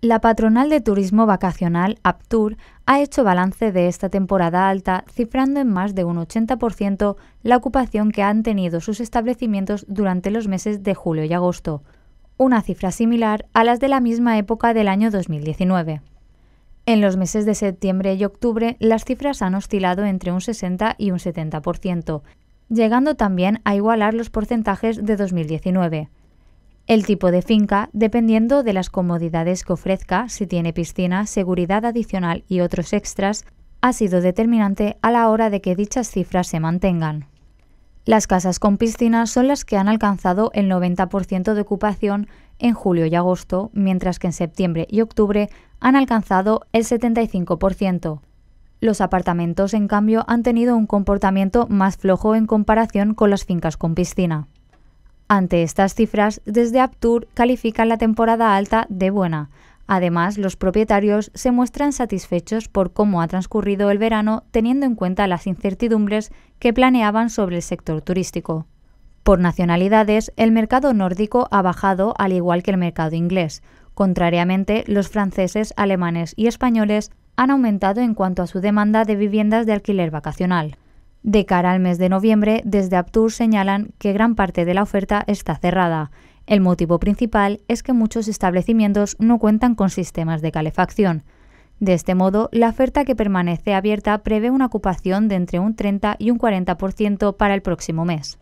La patronal de turismo vacacional, Aptur, ha hecho balance de esta temporada alta, cifrando en más de un 80% la ocupación que han tenido sus establecimientos durante los meses de julio y agosto, una cifra similar a las de la misma época del año 2019. En los meses de septiembre y octubre, las cifras han oscilado entre un 60 y un 70%, llegando también a igualar los porcentajes de 2019. El tipo de finca, dependiendo de las comodidades que ofrezca, si tiene piscina, seguridad adicional y otros extras, ha sido determinante a la hora de que dichas cifras se mantengan. Las casas con piscina son las que han alcanzado el 90% de ocupación en julio y agosto, mientras que en septiembre y octubre han alcanzado el 75%. Los apartamentos, en cambio, han tenido un comportamiento más flojo en comparación con las fincas con piscina. Ante estas cifras, desde Aptur califican la temporada alta de buena. Además, los propietarios se muestran satisfechos por cómo ha transcurrido el verano teniendo en cuenta las incertidumbres que planeaban sobre el sector turístico. Por nacionalidades, el mercado nórdico ha bajado al igual que el mercado inglés. Contrariamente, los franceses, alemanes y españoles han aumentado en cuanto a su demanda de viviendas de alquiler vacacional. De cara al mes de noviembre, desde Aptur señalan que gran parte de la oferta está cerrada. El motivo principal es que muchos establecimientos no cuentan con sistemas de calefacción. De este modo, la oferta que permanece abierta prevé una ocupación de entre un 30 y un 40% para el próximo mes.